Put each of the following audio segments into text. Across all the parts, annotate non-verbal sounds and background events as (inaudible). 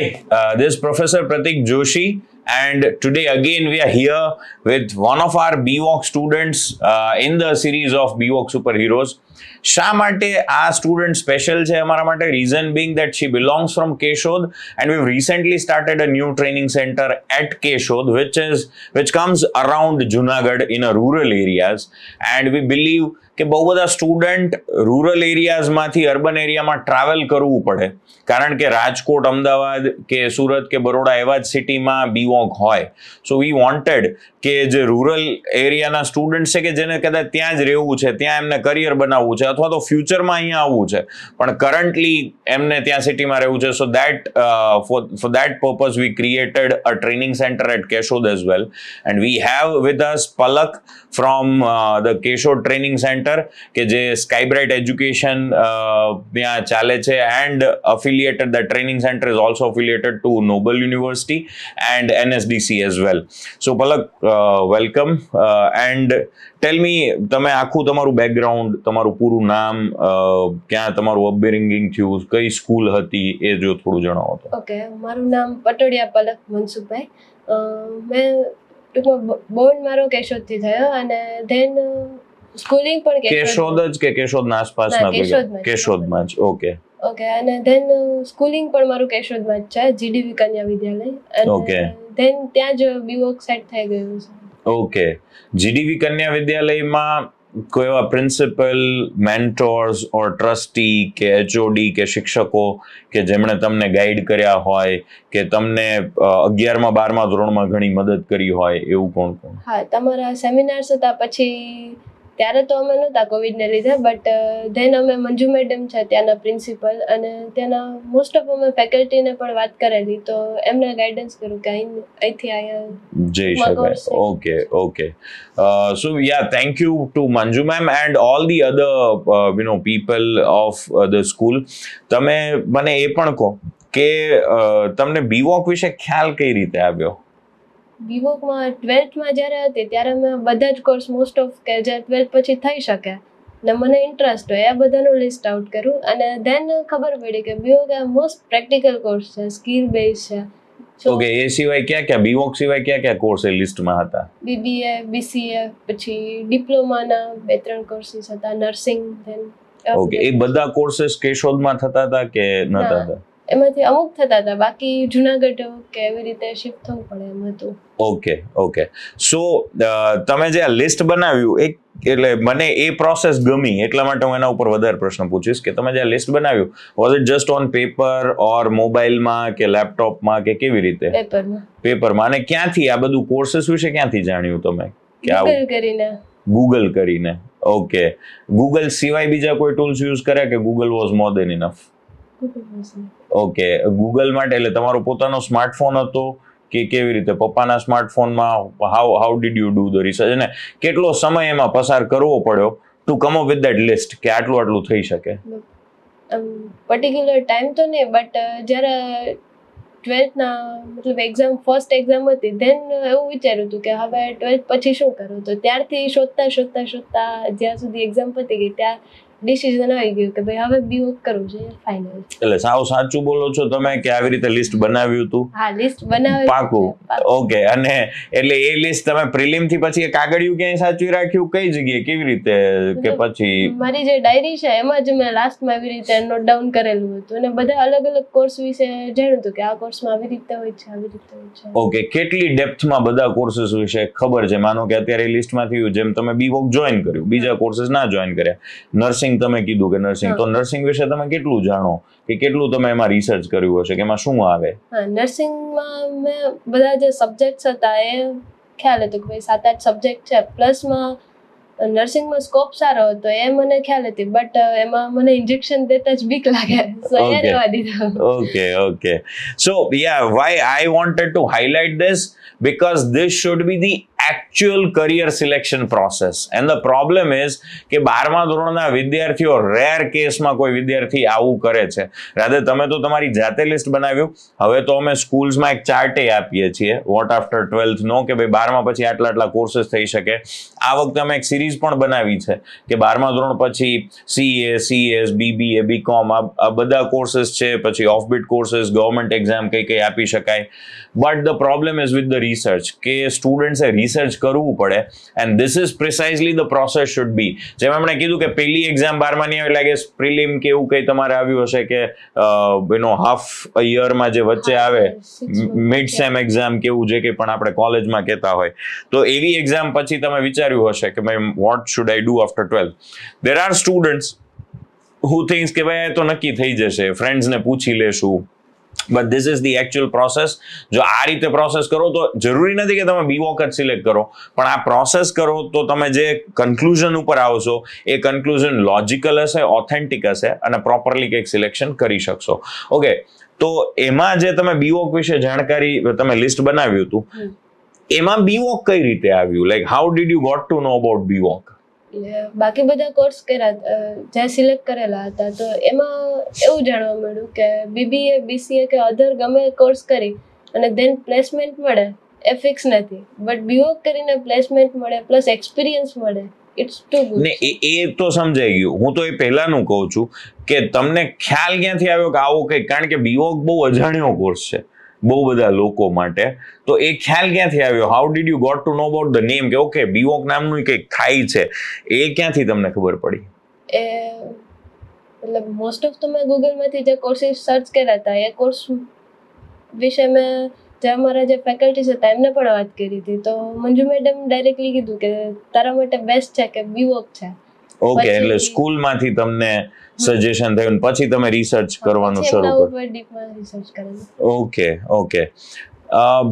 Hi, uh, this is Professor Pratik Joshi and today again we are here with one of our BWOC students uh, in the series of BWOC Superheroes. Shamate, our student special reason being that she belongs from Keshod and we've recently started a new training center at Keshod which is which comes around Junagadh in a rural areas and we believe કે બહુ બધા student rural એરિયાઝમાંથી urban એરિયામાં travel કરવું પડે કારણ કે રાજકોટ અમદાવાદ કે સુરત કે બરોડા એવા જ સિટીમાં બીવોક હોય સો વી વોન્ટેડ કે જે રૂરલ એરિયાના સ્ટુડન્ટ છે કે જેને કદાચ ત્યાં જ રહેવું છે ત્યાં એમને કરિયર બનાવવું છે અથવા તો ફ્યુચરમાં અહીંયા આવવું છે પણ કરન્ટલી એમને ત્યાં સિટીમાં રહેવું છે so that for that purpose we created a training center at Keshod as well and we have with us Palak from the Keshod training center center કે જે સ્કાઈબ્રાઇટ એજ્યુકેશન ત્યાં ચાલે છે and affiliated the training center is also affiliated to Noble University and NSDC as well so Palak welcome and tell me તમે આખું તમારું background તમારું પૂરું નામ ક્યાં તમારું અપબેરિંગિંગ થયું કઈ સ્કૂલ હતી એ જો થોડું જણાવો તો ઓકે મારું નામ પટોડિયા પલક મનસુખભાઈ મેં ટૂંકમાં બોર્ન મારો કેશોદથી થયો અને ધેન સ્કૂલિંગ પણ કેશોદ જ કે કેશોદ ના આસપાસના કેશોદમાં જ ઓકે ઓકે અને ધેન સ્કૂલિંગ પણ મારું કેશોદમાં જ છે જીડીવી કન્યા વિદ્યાલય ઓકે ધેન ત્યાં જ બીવોક સેટ થઈ ગયું છે ઓકે જીડીવી કન્યા વિદ્યાલયમાં કોઈ એવા પ્રિન્સિપલ મેન્ટોર્સ ઓર ટ્રસ્ટી કે એચઓડી કે શિક્ષકો કે જેમણે તમને ગાઈડ કર્યા હોય કે તમને અગિયારમાં બારમા ધોરણમાં ઘણી મદદ કરી હોય એવું કોણ કોણ હા તમારા સેમિનાર્સ હતા પછી ત્યારે તો અમે નહોતા કોવિડને લીધે બટ ધેન અમે મંજુ મેડમ છે ત્યાંના પ્રિન્સિપલ અને ત્યાંના મોસ્ટ ઓફ અમે ફેકલ્ટીને પણ વાત કરેલી તો એમને ગાઈડન્સ કર્યું કે અહીંથી આયા જઈ શકાય okay okay so yeah thank you to Manju ma'am and all the other you know people of the school તમે મને એ પણ કહો કે તમને બીવોક વિશે ખ્યાલ કઈ રીતે આવ્યો વિવોકમાં ટ્વેલ્થમાં જ્યારે હતી ત્યારે મેં બધા જ કોર્સ મોસ્ટ ઓફ કે જે ટ્વેલ્થ પછી થઈ શકે ને મને ઇન્ટરેસ્ટ હોય એ બધાનું લિસ્ટ આઉટ કર્યું અને ધેન ખબર પડી કે બીઓક આ મોસ્ટ પ્રેક્ટિકલ કોર્સ છે સ્કિલ બેઝ છે ઓકે એ સિવાય ક્યાં ક્યાં બીવોક સિવાય ક્યાં ક્યાં કોર્સ એ લિસ્ટમાં હતા બીબીએ બીસીએ પછી ડિપ્લોમાના બે ત્રણ કોર્સીસ હતા નર્સિંગ ધેન ઓકે એ બધા કોર્સીસ કેશોદમાં થતા હતા કે નતા હતા એમાંથી અમુક થતા હતા બાકી જુનાગઢ કે એવી રીતે શિફ્ટ થવું પડે એમ હતું ઓકે ઓકે સો તમે જે આ લિસ્ટ બનાવ્યું એક એટલે મને એ પ્રોસેસ ગમી એટલા માટે હું એના ઉપર વધારે પ્રશ્ન પૂછીશ કે તમે જે આ લિસ્ટ બનાવ્યું was it just on paper or મોબાઈલમાં કે લેપટોપમાં કે કેવી રીતે પેપરમાં પેપરમાં અને ક્યાંથી આ બધું કોર્સિસ વિશે ક્યાંથી જાણ્યું તમે ગૂગલ કરીને ગૂગલ કરીને ઓકે ગૂગલ સિવાય બીજા કોઈ ટૂલ્સ યુઝ કર્યા કે Google was more than enough okay Google માટે એટલે તમારો પોતાનો સ્માર્ટફોન હતો કે કેવી રીતે પપ્પાના સ્માર્ટફોનમાં how how did you do the research અને કેટલો સમય એમાં પસાર કરવો પડ્યો to come up with that list કે આટલું આટલું થઈ શકે પર્ટિક્યુલર ટાઈમ તો નહીં બટ જ્યારે ટ્વેલ્થના મતલબ એક્ઝામ ફર્સ્ટ એક્ઝામ હતી ધેન એવું વિચાર્યું હતું કે હવે ટ્વેલ્થ પછી શું કરું તો ત્યારથી શોધતા શોધતા શોધતા જ્યાં સુધી એક્ઝામ પતી ગઈ ત્યાં ડિસિઝન આવી ગયું કે ભાઈ હવે બીઓ કરવું છે ફાઇનલ એટલે સાવ સાચું બોલો છો તમે કે આવી રીતે લિસ્ટ બનાવ્યું હતું હા લિસ્ટ બનાવી પાકું ઓકે અને એટલે એ લિસ્ટ તમે પ્રિલિમ થી પછી એ કાગળિયું ક્યાંય સાચવી રાખ્યું કઈ જગ્યાએ કેવી રીતે કે પછી મારી જે ડાયરી છે એમાં જ મેં લાસ્ટમાં આવી રીતે નોટ ડાઉન કરેલું હતું અને બધા અલગ અલગ કોર્સ વિશે જાણ્યું હતું કે આ કોર્સમાં આવી રીતે હોય છે આવી રીતે હોય છે ઓકે કેટલી ડેપ્થમાં બધા કોર્સીસ વિશે ખબર છે માનો કે અત્યારે લિસ્ટમાંથી જેમ તમે બી વોક જોઈન કર્યું બીજા કોર્સિસ ના જોઈન કર્યા નર્સિંગ નર્સિંગ તમે કીધું કે નર્સિંગ તો નર્સિંગ વિશે તમે કેટલું જાણો કે કેટલું તમે એમાં રિસર્ચ કર્યું હશે કે એમાં શું આવે નર્સિંગમાં મેં બધા જે સબ્જેક્ટ્સ હતા એ ખ્યાલ હતો કે ભાઈ સાત આઠ સબ્જેક્ટ છે પ્લસમાં નર્સિંગમાં સ્કોપ સારો હતો એ મને ખ્યાલ હતી બટ એમાં મને ઇન્જેક્શન દેતા જ બીક લાગે સો એ રહેવા દીધા okay okay so yeah why I wanted to highlight this because this should be the actual career selection process and the problem is કે બારમા ધોરણના વિદ્યાર્થીઓ રેર કેસમાં કોઈ વિદ્યાર્થી આવું કરે છે રાધે તમે તો તમારી જાતે લિસ્ટ બનાવ્યું હવે તો અમે સ્કૂલ્સમાં એક ચાર્ટે આપીએ છીએ વોટ આફ્ટર ટ્વેલ્થ નો કે ભાઈ બારમા પછી આટલા આટલા કોર્સીસ થઈ શકે આ વખતે અમે એક સિરીઝ સિરીઝ પણ બનાવી છે કે બારમા ધોરણ પછી સીએ સીએસ બીબીએ બીકોમ આ બધા કોર્સીસ છે પછી ઓફબીટ કોર્સીસ ગવર્મેન્ટ એક્ઝામ કંઈ કઈ આપી શકાય but the problem is with the research કે સ્ટુડન્ટ્સે રિસર્ચ કરવું પડે and this is precisely the process should be જેમ એમણે કીધું કે પહેલી એક્ઝામ બારમાની આવે લાગે પ્રિલિમ કે એવું કંઈ તમારે આવ્યું હશે કે એનો હાફ યરમાં જે વચ્ચે આવે મિડ સેમ એક્ઝામ કેવું જે કંઈ પણ આપણે કોલેજમાં કહેતા હોય તો એવી એક્ઝામ પછી તમે વિચાર્યું હશે કે ભાઈ what should I do after 12? There are students who thinks કે ભાઈ તો નક્કી થઈ જશે ફ્રેન્ડ્સને પૂછી લેશું but this is the actual process જો આ રીતે પ્રોસેસ કરો તો જરૂરી નથી કે તમે બીવોક જ સિલેક્ટ કરો પણ આ પ્રોસેસ કરો તો તમે જે કન્ક્લુઝન ઉપર આવશો એ કન્ક્લુઝન લોજિકલ હશે ઓથેન્ટિક હશે અને પ્રોપરલી કંઈક સિલેક્શન કરી શકશો ઓકે તો એમાં જે તમે બીવોક વિશે જાણકારી તમે લિસ્ટ બનાવ્યું હતું એમાં બીવોક કઈ રીતે આવ્યું like how did you got to know about B Voc બાકી બધા કોર્સ કર્યા જે સિલેક્ટ કરેલા હતા તો એમાં એવું જાણવા મળ્યું કે બીબીએ બીસીએ કે અધર ગમે કોર્સ કરી અને ધેન પ્લેસમેન્ટ મળે એ ફિક્સ નથી બટ બીવોક કરીને પ્લેસમેન્ટ મળે પ્લસ એક્સપિરિયન્સ મળે ઇટ્સ ટુ ગુડ ને એ તો સમજાઈ ગયું હું તો એ પહેલાનું કહું છું કે તમને ખ્યાલ ક્યાંથી આવ્યો કે આવો કંઈક કારણ કે બીવોક બહુ અજાણ્યો કોર્સ છે બહુ બધા લોકો માટે તો એ ખ્યાલ ક્યાંથી આવ્યો how did you got to know about the name કે ઓકે બીવોક નામનું કંઈક ખાઈ છે એ ક્યાંથી તમને ખબર પડી એ મતલબ મોસ્ટ ઓફ તો મેં ગૂગલમાંથી જે કોર્સીસ સર્ચ કર્યા હતા એ કોર્સ વિશે મેં જે અમારા જે ફેકલ્ટીઝ હતા એમને પણ વાત કરી હતી તો મંજુ મેડમ ડાયરેક્ટલી કીધું કે તારા માટે બેસ્ટ છે કે બીવોક છે ઓકે એટલે સ્કૂલમાંથી તમને સજેશન થયું પછી તમે રિસર્ચ કરવાનું શરૂ કરો ઓકે ઓકે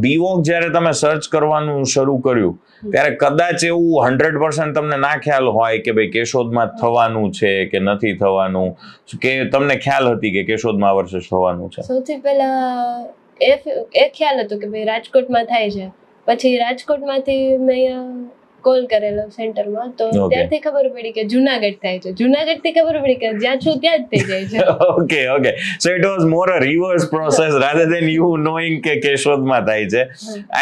બીવોક જ્યારે તમે સર્ચ કરવાનું શરૂ કર્યું ત્યારે કદાચ એવું હંડ્રેડ પર્સન્ટ તમને ના ખ્યાલ હોય કે ભાઈ કેશોદમાં થવાનું છે કે નથી થવાનું કે તમને ખ્યાલ હતી કે કેશોદમાં આ વર્ષે થવાનું છે સૌથી પહેલા એ એ ખ્યાલ હતો કે ભાઈ રાજકોટમાં થાય છે પછી રાજકોટમાંથી મેં કોલ કરેલો સેન્ટરમાં તો ત્યારથી ખબર પડી કે જુનાગઢ થાય છે જુનાગઢ થી ખબર પડી કે જ્યાં છું ત્યાં જ થઈ જાય છે okay okay so it was more a reverse process rather than you knowing કે કેશોદમાં થાય છે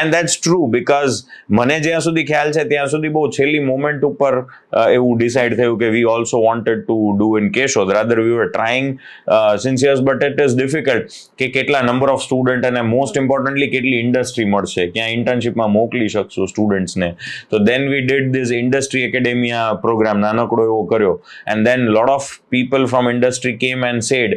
એન્ડ ધેટ્સ ટ્રુ બીકોઝ મને જ્યાં સુધી ખ્યાલ છે ત્યાં સુધી બહુ છેલ્લી મોમેન્ટ ઉપર એવું ડિસાઇડ થયું કે we also wanted to do in Keshod rather we were trying since but it is difficult કે કેટલા નંબર ઓફ સ્ટુડન્ટ અને મોસ્ટ ઇમ્પોર્ટન્ટલી કેટલી ઇન્ડસ્ટ્રી મળશે ક્યાં ઇન્ટર્નશિપમાં મોકલી શકશું સ્ટુડન્ટ્સને તો દેન we did this industry academia program નાનકડો એવો કર્યો and then lot of people from industry came and said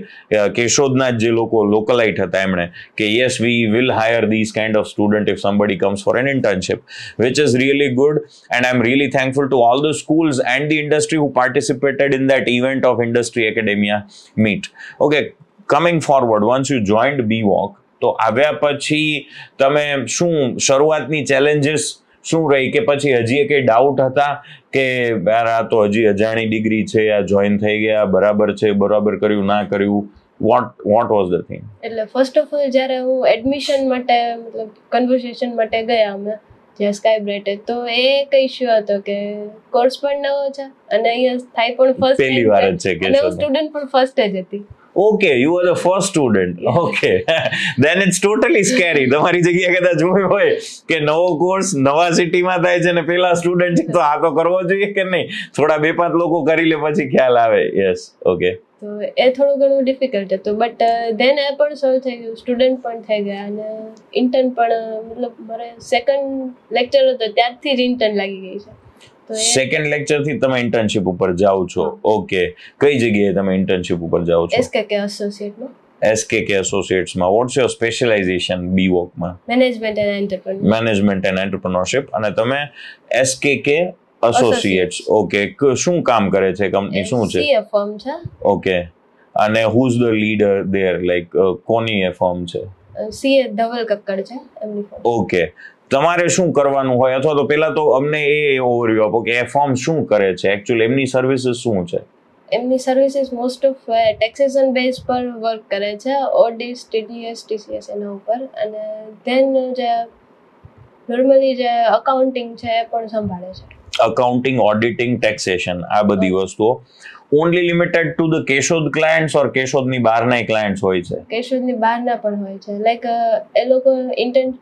કેશોદના જે લોકો localite હતા એમણે કે yes we will hire these kind of student if somebody comes for an internship which is really good and I'm really thankful to all the schools and the industry who participated in that event of industry academia meet okay coming forward once you joined BWalk તો આવ્યા પછી તમે શું શરૂઆતની challenges શું રહી કે પછી હજી એક ડાઉટ હતા કે યાર આ તો હજી અજાણી ડિગ્રી છે આ જોઈન થઈ ગયા બરાબર છે બરાબર કર્યું ના કર્યું what what was the thing એટલે ફર્સ્ટ ઓફ ઓલ જ્યારે હું એડમિશન માટે મતલબ કન્વર્સેશન માટે ગયા અમે જે સ્કાય બ્રેટે તો એ એક ઇશ્યુ હતો કે કોર્સ પણ નવો છે અને અહીંયા થાય પણ ફર્સ્ટ પહેલી વાર જ છે કે સ્ટુડન્ટ પણ ફર્સ્ટ જ હતી okay you are the first student okay then it's totally scary તમારી જગ્યા કદાચ હોય હોય કે નવો કોર્સ નવા સિટીમાં થાય છે ને પેલા સ્ટુડન્ટ છે તો આ તો કરવો જોઈએ કે નહીં થોડા બે પાંચ લોકો કરી લે પછી ખ્યાલ આવે યસ ઓકે તો એ થોડું ઘણું ડિફિકલ્ટ હતું બટ ધેન એ પણ સોલ્વ થઈ ગયું સ્ટુડન્ટ પણ થઈ ગયા અને ઇન્ટર્ન પણ મતલબ મારે સેકન્ડ લેક્ચર હતો ત્યારથી જ ઇન્ટર્ન લાગી ગઈ છે સેકન્ડ લેક્ચર થી તમે ઇન્ટર્નશિપ ઉપર જાઓ છો ઓકે કઈ જગ્યાએ તમે ઇન્ટર્નશિપ ઉપર જાઓ છો એસકેકે એસોસિએટમાં એસકેકે એસોસિએટ્સમાં વોટ્સ યોર સ્પેશિયલાઇઝેશન બી વોકમાં management and entrepreneurship management and entrepreneurship અને તમે એસકેકે એસોસિએટ્સ ઓકે શું કામ કરે છે કંપની શું છે એ ફર્મ છે ઓકે અને who is the leader there like કોની એ ફર્મ છે સી ડબલ કક્કડ છે એમની ઓકે તમારે શું કરવાનું હોય અથવા તો પહેલાં તો અમને એ ઓવરવ્યૂ આપો કે એ ફોર્મ શું કરે છે એકચ્યુઅલી એમની સર્વિસીસ શું છે એમની services most of taxation base પર વર્ક કરે છે ઓડિસ ટીડીએસ ટીસીએસ એના ઉપર અને ધેન જે નોર્મલી જે અકાઉન્ટિંગ છે એ પણ સંભાળે છે અકાઉન્ટિંગ ઓડિટિંગ ટેક્સેશન આ બધી વસ્તુઓ only limited to the Keshod clients or કેશોદની બહારના ક્લાયન્ટ્સ હોય છે કેશોદની બહારના પણ હોય છે લાઈક એ લોકો ઇન્ટર્ન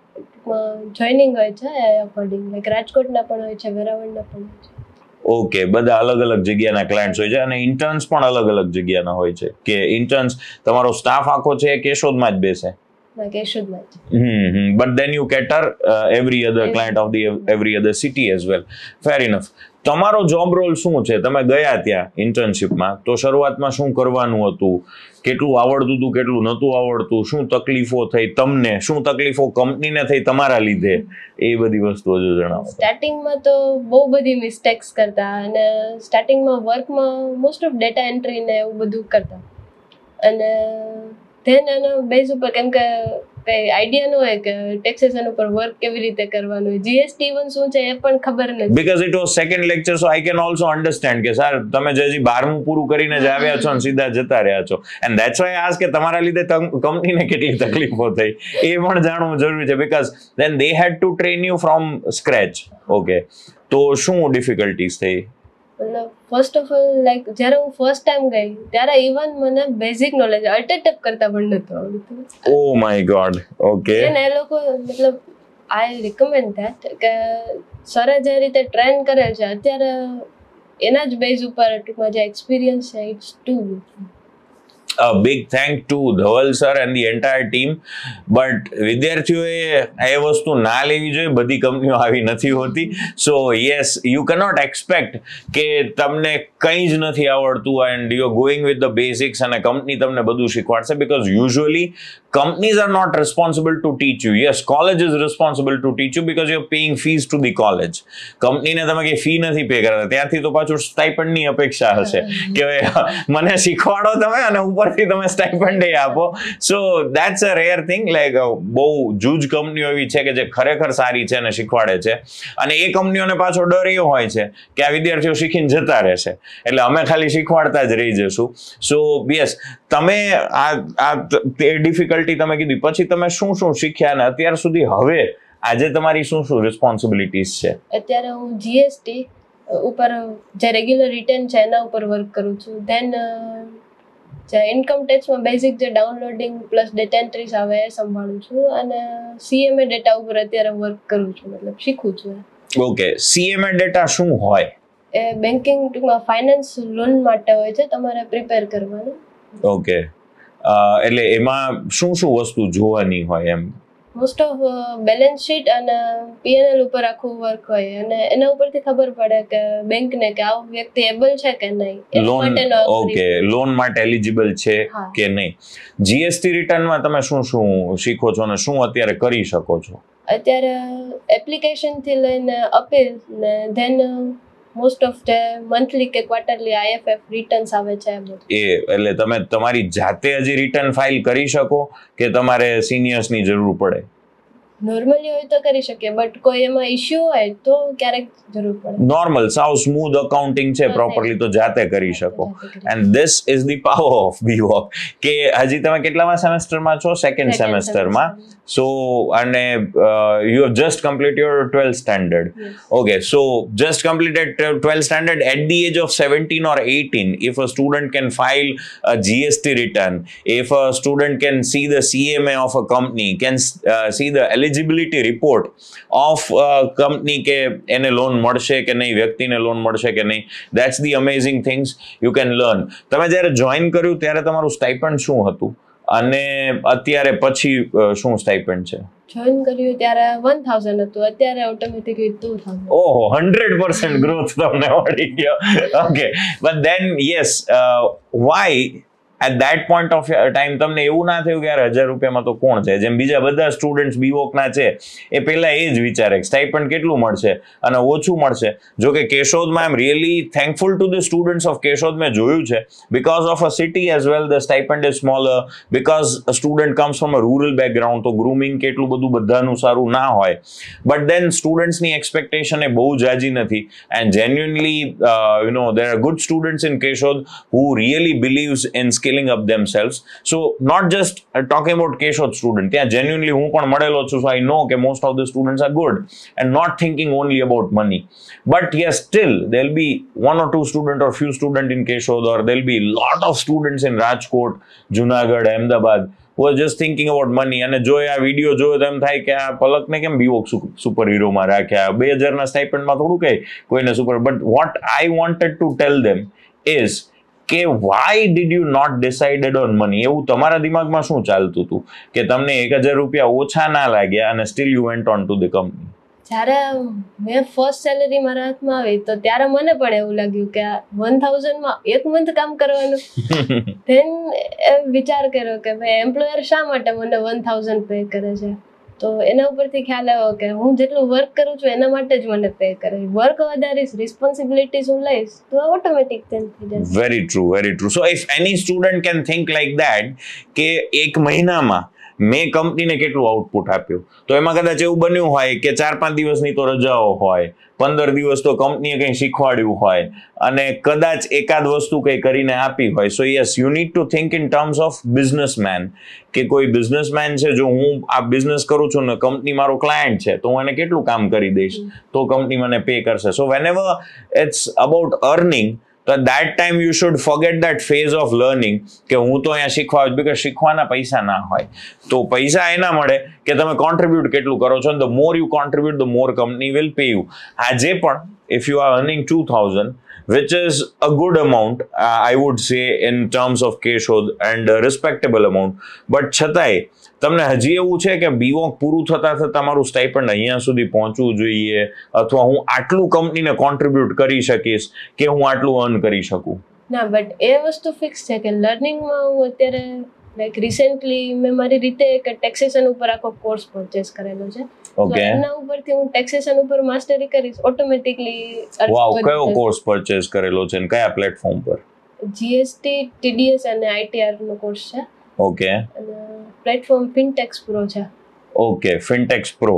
જોઈનિંગ હોય છે અકોર્ડિંગ લાઈક રાજકોટના પણ હોય છે વેરાવળના પણ હોય છે ઓકે બધા અલગ અલગ જગ્યાના ક્લાયન્ટ્સ હોય છે અને ઇન્ટર્ન્સ પણ અલગ અલગ જગ્યાના હોય છે કે ઇન્ટર્ન્સ તમારો સ્ટાફ આખો છે કેશોદમાં જ બેસે like I should like. Mm-hmm. Hmm. But then you cater uh, every other client of the every other city as well. Fair enough. તમારો જોબ રોલ શું છે તમે ગયા ત્યાં ઇન્ટર્નશીપમાં તો શરૂઆતમાં શું કરવાનું હતું કેટલું આવડતું હતું કેટલું નહોતું આવડતું શું તકલીફો થઈ તમને શું તકલીફો કંપનીને થઈ તમારા લીધે એ બધી વસ્તુ જો જણાવો સ્ટાર્ટિંગમાં તો બહુ બધી મિસ્ટેક્સ કરતા અને સ્ટાર્ટિંગમાં વર્કમાં મોસ્ટ ઓફ ડેટા એન્ટ્રી ને એવું બધું કરતા અને ધેન એના બેઝ ઉપર કેમ કે કઈ આઈડિયા ન હોય કે ટેક્સેશન ઉપર વર્ક કેવી રીતે કરવાનું હોય જીએસટી વન શું છે એ પણ ખબર નથી because it was second lecture so I can also understand કે સર તમે જે હજી બારમું પૂરું કરીને જ આવ્યા છો અને સીધા જતા રહ્યા છો એન્ડ દેટ્સ વાય આસ કે તમારા લીધે કંપનીને કેટલી તકલીફો થઈ એ પણ જાણવું જરૂરી છે because then they had to train you from scratch okay તો શું ડિફિકલ્ટીઝ થઈ મતલબ ફર્સ્ટ ઓફ ઓલ લાઈક જ્યારે હું ફર્સ્ટ ટાઈમ ગઈ ત્યારે ઇવન મને બેઝિક નોલેજ અટેટક કરતા પણ નહોતું આવડતું ઓ માય ગોડ ઓકે અને એ લોકો મતલબ આઈ રિકમેન્ડ ધેટ કે સરે જે રીતે ટ્રેન કરે છે અત્યારે એના જ બેઝ ઉપર ટૂંકમાં જે એક્સપિરિયન્સ છે it's too a big thank to Dhawal sir and the entire team. But વિદ્યાર્થીઓએ એ વસ્તુ ના લેવી જોઈએ બધી કંપનીઓ આવી નથી હોતી so yes you cannot expect કે તમને કંઈ જ નથી આવડતું and you are going with the basics અને કંપની તમને બધું શીખવાડશે because usually companies are not responsible to teach you yes college is responsible to teach you because you are paying fees to the college કંપનીને તમે કંઈ fee નથી pay કરતા ત્યાંથી તો પાછું સ્ટાઇપન્ડની અપેક્ષા હશે કે મને શીખવાડો તમે અને ઉપર ઉપરથી તમે સ્ટાઇપન્ડ આપો so that's a rare thing like બહુ જૂજ કંપનીઓ એવી છે કે જે ખરેખર સારી છે અને શીખવાડે છે અને એ કંપનીઓને પાછો ડર એ હોય છે કે આ વિદ્યાર્થીઓ શીખીને જતા રહેશે એટલે અમે ખાલી શીખવાડતા જ રહી જશું સો યસ તમે આ આ તે ડિફિકલ્ટી તમે કીધી પછી તમે શું શું શીખ્યા ને અત્યાર સુધી હવે આજે તમારી શું શું રિસ્પોન્સિબિલિટીઝ છે અત્યારે હું જીએસટી ઉપર જે રેગ્યુલર રિટર્ન છે એના ઉપર વર્ક કરું છું ધેન જે ઇન્કમ ટેક્સમાં બેઝિક જે ડાઉનલોડિંગ પ્લસ ડેટા એન્ટ્રીસ આવે એ સંભાળું છું અને સીએમએ ડેટા ઉપર અત્યારે વર્ક કરું છું મતલબ શીખું છું ઓકે સીએમએ ડેટા શું હોય એ બેન્કિંગ ટૂંકમાં ફાઇનાન્સ લોન માટે હોય છે તમારે પ્રિપેર કરવાનું ઓકે એટલે એમાં શું શું વસ્તુ જોવાની હોય એમ મોસ્ટ ઓફ બેલેન્સ શીટ અને પીએનએલ ઉપર આખું વર્ક હોય અને એના ઉપરથી ખબર પડે કે બેંકને કે આવો વ્યક્તિ એબલ છે કે નહીં લોન ઓકે લોન માટે એલિજિબલ છે કે નહીં જીએસટી રિટર્નમાં તમે શું શું શીખો છો અને શું અત્યારે કરી શકો છો અત્યારે એપ્લિકેશન થી લઈને અપીલ ને ધેન મોસ્ટ ઓફ જે મંથલી કે ક્વાર્ટરલી આઈએફએફ રિટર્ન્સ આવે છે એ એટલે તમે તમારી જાતે હજી રિટર્ન ફાઇલ કરી શકો કે તમારે સિનિયર્સની જરૂર પડે નોર્મલી હોય તો કરી શકીએ બટ કોઈ એમાં ઇશ્યુ હોય તો ક્યારેક જરૂર પડે નોર્મલ સાવ સ્મૂધ અકાઉન્ટિંગ છે પ્રોપરલી તો જાતે કરી શકો and this is the power of B Voc કે હજી તમે કેટલામાં સેમેસ્ટરમાં છો સેકન્ડ સેમેસ્ટરમાં સો અને you have just complete your twelfth standard okay so just completed twelfth standard at the age of seventeen or eighteen if a student can file GST return if a student can see the CMA of a company can see the eligibility report of company કે એને loan મળશે કે નહીં વ્યક્તિને loan મળશે કે નહીં that's the amazing things you can learn તમે જ્યારે જોઈન કર્યું ત્યારે તમારું સ્ટાઇપન્ડ શું હતું અને અત્યારે પછી શું સ્ટાઇપન્ડ છે જોઈન કર્યું ત્યારે 1000 હતું અત્યારે ઓટોમેટિકલી 2000 ઓહો 100% ગ્રોથ તમને મળી ગયો okay but then yes why at that point of time તમને એવું ના થયું કે યાર હજાર રૂપિયામાં તો કોણ છે જેમ બીજા બધા સ્ટુડન્ટ્સ બીવોકના છે એ પહેલાં એ જ વિચારે સ્ટાઇપન્ડ કેટલું મળશે અને ઓછું મળશે જો કે કેશોદમાં am really thankful to the students of Keshod મેં જોયું છે because of a city as well the stipend is small because student comes from a rural background તો ગ્રુમિંગ કેટલું બધું બધાનું સારું ના હોય બટ દેન સ્ટુડન્ટ્સની એક્સપેક્ટેશન એ બહુ જાજી નથી and genuinely you know there are good students in Keshod who really believes in skilling up themselves. So, not just uh, talking about Keshot student. Yeah, genuinely, model so I know okay, most of the students are good and not thinking only about money. But yes, still, there will be one or two student or few student in Keshod or there will be lot of students in Rajkot, Junagadh, Ahmedabad who are just thinking about money. And uh, jo ya video jo them thai kya palak ne kem bivok superhero ma ra kya. Bejar na stipend ma thodu kai koi na super. But what I wanted to tell them is કે why did you not decided on money એવું તમારા દિમાગમાં શું ચાલતું હતું કે તમને એક હજાર રૂપિયા ઓછા ના લાગ્યા અને still you went on to the company જ્યારે મેં ફર્સ્ટ સેલેરી મારા હાથમાં આવી તો ત્યારે મને પણ એવું લાગ્યું કે વન થાઉઝન્ડમાં એક મંથ કામ કરવાનું ધેન (laughs) વિચાર કર્યો કે ભાઈ એમ્પ્લોયર શા માટે મને વન થાઉઝન્ડ પે કરે છે તો એના ઉપરથી ખ્યાલ આવ્યો કે હું જેટલું વર્ક કરું છું એના માટે જ મને પે કરે વર્ક વધારીશ રિસ્પોન્સિબિલિટીઝ હું લઈશ તો ઓટોમેટિક ચેન્જ થઈ જશે very true very true so if any student can think like that કે એક મહિનામાં મેં કંપનીને કેટલું આઉટપુટ આપ્યું તો એમાં કદાચ એવું બન્યું હોય કે ચાર પાંચ દિવસની તો રજાઓ હોય પંદર દિવસ તો કંપનીએ કંઈ શીખવાડ્યું હોય અને કદાચ એકાદ વસ્તુ કંઈ કરીને આપી હોય so yes you need to think in terms of businessman કે કોઈ બિઝનેસમેન છે જો હું આ બિઝનેસ કરું છું ને કંપની મારો ક્લાયન્ટ છે તો હું એને કેટલું કામ કરી દઈશ તો કંપની મને પે કરશે so whenever it's about earning તો that time you should forget that phase of learning કે હું તો અહીંયા શીખવા આવ્યો બીકોઝ શીખવાના પૈસા ના હોય તો પૈસા એના મળે કે તમે કોન્ટ્રીબ્યુટ કેટલું કરો છો the more you contribute the more company will pay you આજે પણ if you are earning two thousand which is a good amount, uh, I would say, in terms of Keshodh and a respectable amount. But છતાંય તમને હજી એવું છે કે B.Voc પૂરું થતાં થતા મારું સ્ટાઇપન્ડ અહીંયા સુધી પહોંચવું જોઈએ અથવા હું આટલું કંપનીને કોન્ટ્રીબ્યુટ કરી શકીશ કે હું આટલું અર્ન કરી શકું ના બટ એ વસ્તુ ફિક્સ છે કે લર્નિંગમાં હું અત્યારે લાઈક રિસેન્ટલી મેં મારી રીતે એક ટેક્સેશન ઉપર આખો કોર્સ પરચેસ કરેલો છે ઓકે એના ઉપરથી હું ટેક્સેશન ઉપર માસ્ટરી કરીશ ઓટોમેટિકલી વાવ કયો કોર્સ પરચેસ કરેલો છે અને કયા પ્લેટફોર્મ પર જીએસટી ટીડીએસ અને આઈટીઆર નો કોર્સ છે ઓકે અને પ્લેટફોર્મ ફિનટેક્સ પ્રો છે ઓકે ફિનટેક્સ પ્રો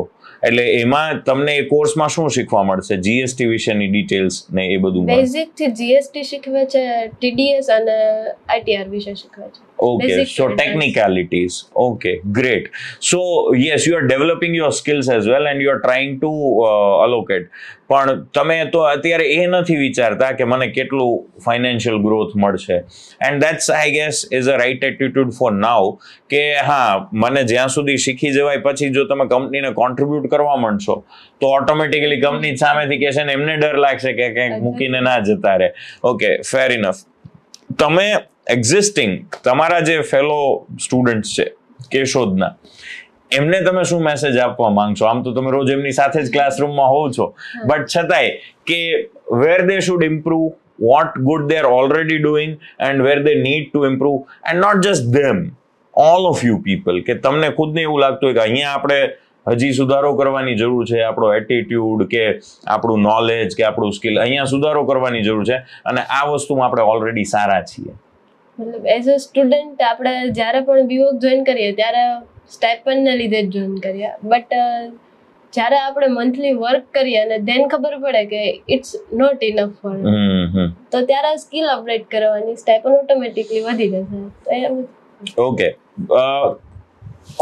એટલે એમાં તમને એ કોર્સમાં શું શીખવા મળશે જીએસટી વિશેની ડિટેલ્સ ને એ બધું બેઝિક થી જીએસટી શીખવે છે ટીડીએસ અને આઈટીઆર વિશે શીખવે છે Okay, Basic so technicalities. Okay, great. So yes, you are developing your skills as well, and you are trying to uh, allocate. પણ તમે તો અત્યારે એ નથી વિચારતા કે મને કેટલું ફાઇનાન્શિયલ ગ્રોથ મળશે and that's I guess is a right attitude for now કે હા મને જ્યાં સુધી શીખી જવાય પછી જો તમે કંપનીને કોન્ટ્રીબ્યુટ કરવા માંડશો તો ઓટોમેટિકલી કંપની સામેથી કહેશે ને એમને ડર લાગશે કે કંઈક મૂકીને ના જતા રહે ઓકે ફેર ઇનફ તમે એક્ઝિસ્ટિંગ તમારા જે ફેલો સ્ટુડન્ટ્સ છે કેશોદના એમને તમે શું મેસેજ આપવા માંગશો આમ તો તમે રોજ એમની સાથે જ ક્લાસરૂમમાં હોવ છો બટ છતાંય કે where they should improve what good they are already doing and where they need to improve and not just them all of you people કે તમને ખુદને એવું લાગતું હોય કે અહીંયા આપણે હજી સુધારો કરવાની જરૂર છે આપણો એટીટ્યુડ કે આપણું નોલેજ કે આપણું સ્કિલ અહીંયા સુધારો કરવાની જરૂર છે અને આ વસ્તુમાં આપણે ઓલરેડી સારા છીએ મતલબ એઝ અ સ્ટુડન્ટ આપણે જ્યારે પણ બીવોક જોઈન કરીએ ત્યારે સ્ટાઇપનને લીધે જ જોઈન કરીએ બટ જ્યારે આપણે મંથલી વર્ક કરીએ અને ધેન ખબર પડે કે ઇટ્સ નોટ ઇનફ ફોર તો ત્યારે સ્કિલ અપડેટ કરવાની સ્ટાઇપન ઓટોમેટિકલી વધી જશે તો એમ ઓકે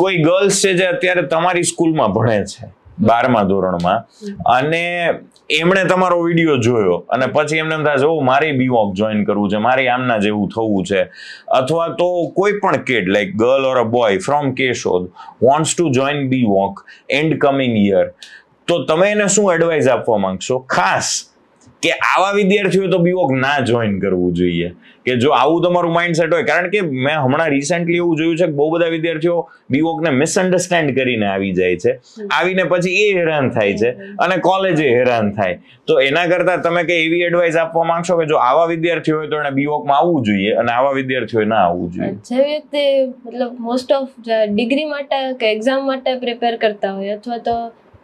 કોઈ ગર્લ્સ છે જે અત્યારે તમારી સ્કૂલમાં ભણે છે બારમા ધોરણમાં અને એમણે તમારો વિડીયો જોયો અને પછી એમને થાય છે મારે વોક જોઈન કરવું છે મારે આમના જેવું થવું છે અથવા તો કોઈ પણ kid like girl or a boy from Keshod wants to join B Voc and coming year તો તમે એને શું એડવાઇસ આપવા માંગશો ખાસ કે આવા વિદ્યાર્થીઓ તો બીઓક ના જોઈન કરવું જોઈએ કે જો આવું તમારું માઇન્ડસેટ હોય કારણ કે મેં હમણાં રિસેન્ટલી એવું જોયું છે કે બહુ બધા વિદ્યાર્થીઓ બીઓકને મિસઅન્ડરસ્ટેન્ડ કરીને આવી જાય છે આવીને પછી એ હેરાન થાય છે અને કોલેજે હેરાન થાય તો એના કરતાં તમે કંઈ એવી એડવાઇસ આપવા માગશો કે જો આવા વિદ્યાર્થીઓ હોય તો એને બીઓકમાં આવવું જોઈએ અને આવા વિદ્યાર્થીઓએ ના આવવું જોઈએ જે વ્યક્તિ મતલબ મોસ્ટ ઓફ ડિગ્રી માટે કે એક્ઝામ માટે પ્રિપેર કરતા હોય અથવા તો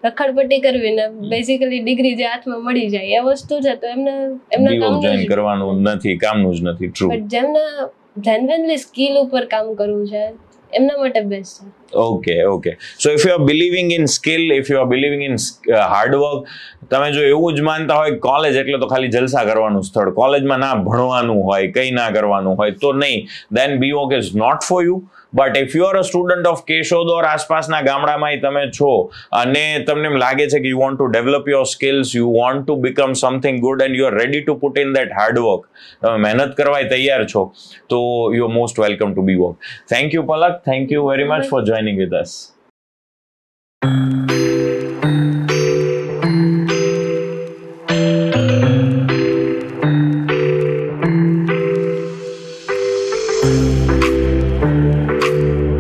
રખડપટ્ટી કરવી ને બેઝિકલી ડિગ્રી જે હાથમાં મળી જાય એ વસ્તુ છે તો એમને એમના કામ કરવાનું નથી કામનું જ નથી ટ્રુ બટ જેમના જેન્યુઇનલી સ્કિલ ઉપર કામ કરવું છે એમના માટે બેસ્ટ છે okay okay so if you are believing in skill if you are believing in hard work તમે જો એવું જ માનતા હોય કોલેજ એટલે તો ખાલી જલસા કરવાનું સ્થળ કોલેજમાં ના ભણવાનું હોય કંઈ ના કરવાનું હોય તો નહીં then BVoc is not for you but if you are a student of કેશોદોર આસપાસના ગામડામાં તમે છો અને તમને એમ લાગે છે કે you want to develop your skills you want to become something good and you are ready to put in that hard work તમે મહેનત કરવાય તૈયાર છો તો you most welcome to B Voc thank you Palak thank you very much for join signing with us.